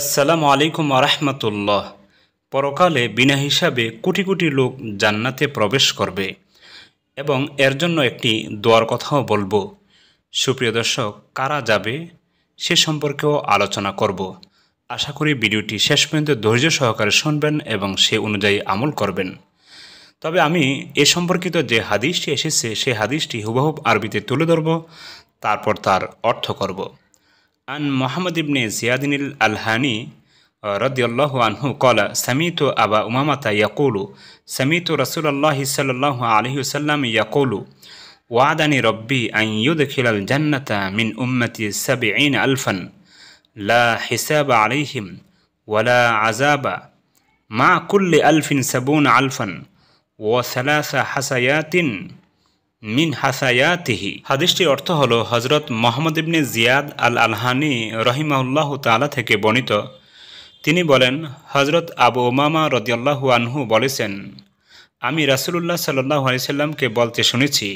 আসসালামু আলাইকুম আরহামতুল্লাহ পরকালে বিনা হিসাবে কোটি কোটি লোক জান্নাতে প্রবেশ করবে এবং এর জন্য একটি দোয়ার কথাও বলবো সুপ্রিয় দর্শক কারা যাবে সে সম্পর্কেও আলোচনা করব আশা করি ভিডিওটি শেষ পর্যন্ত ধৈর্য সহকারে শুনবেন এবং সে অনুযায়ী আমল করবেন তবে আমি এ সম্পর্কিত যে হাদিসটি এসেছে সে হাদিসটি হুবাহুব আরবিতে তুলে ধরব তারপর তার অর্থ করব عن محمد بن زياد الألهاني رضي الله عنه قال سمعت أبا أمامة يقول سمعت رسول الله صلى الله عليه وسلم يقول وعدني ربي أن يدخل الجنة من أمتي سبعين ألفا لا حساب عليهم ولا عذاب مع كل ألف سبون ألفا وثلاث حسيات মিন হাসায়াতিহি হাদিসটির অর্থ হল হজরত মোহাম্মদ ইবনে জিয়াদ আল আলহানি রহিমাউল্লাহ তালা থেকে বর্ণিত তিনি বলেন হজরত আবু ওমামা রদিয়াল্লাহু আনহু বলেছেন আমি রাসুলুল্লাহ সাল্লাহ আলিয়াল্লামকে বলতে শুনেছি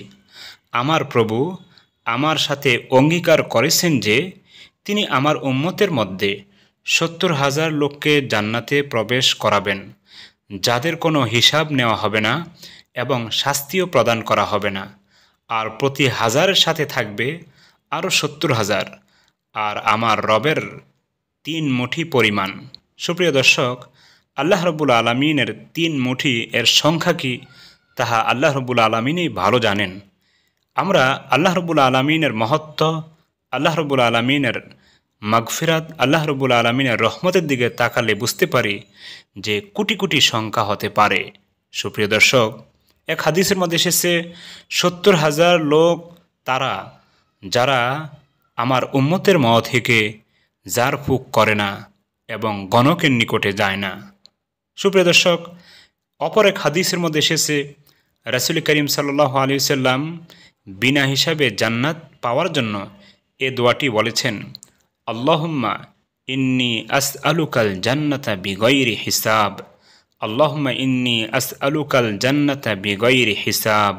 আমার প্রভু আমার সাথে অঙ্গীকার করেছেন যে তিনি আমার উম্মতের মধ্যে সত্তর হাজার লোককে জান্নাতে প্রবেশ করাবেন যাদের কোনো হিসাব নেওয়া হবে না এবং শাস্তিও প্রদান করা হবে না আর প্রতি হাজারের সাথে থাকবে আরও সত্তর হাজার আর আমার রবের তিন মুঠি পরিমাণ সুপ্রিয় দর্শক আল্লাহ রবুল আলমিনের তিন মুঠি এর সংখ্যা কি তাহা আল্লাহ রবুল আলমিনই ভালো জানেন আমরা আল্লাহ রবুল আলমিনের মহত্ব আল্লাহ রবুল আলমিনের মাগফিরাত আল্লাহ রবুল আলমিনের রহমতের দিকে তাকালে বুঝতে পারি যে কোটি কোটি সংখ্যা হতে পারে সুপ্রিয় দর্শক এক হাদিসের মধ্যে এসেছে সত্তর হাজার লোক তারা যারা আমার উম্মতের ম থেকে যার ফুক করে না এবং গণকের নিকটে যায় না সুপ্রিয় দর্শক অপর এক হাদিসের মধ্যে এসেছে রাসুল করিম সাল্লাহ আলী সাল্লাম বিনা হিসাবে জান্নাত পাওয়ার জন্য এ দোয়াটি বলেছেন আল্লাহম্মা ইন্নি আস আলুকাল জান্নাতা বিগৈরি হিসাব আল্লাহমা ইন্নি আস আলুকাল জান্নাতা বেগৈর হিসাব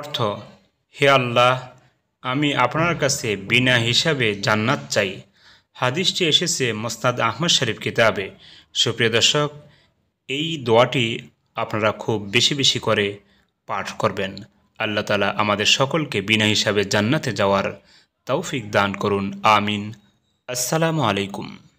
অর্থ হে আল্লাহ আমি আপনার কাছে বিনা হিসাবে জান্নাত চাই হাদিসটি এসেছে মোস্তাদ আহমদ শরীফ কিতাবে সুপ্রিয় দর্শক এই দোয়াটি আপনারা খুব বেশি বেশি করে পাঠ করবেন আল্লাহ তালা আমাদের সকলকে বিনা হিসাবে জান্নাতে যাওয়ার তৌফিক দান করুন আমিন আসসালামু আলাইকুম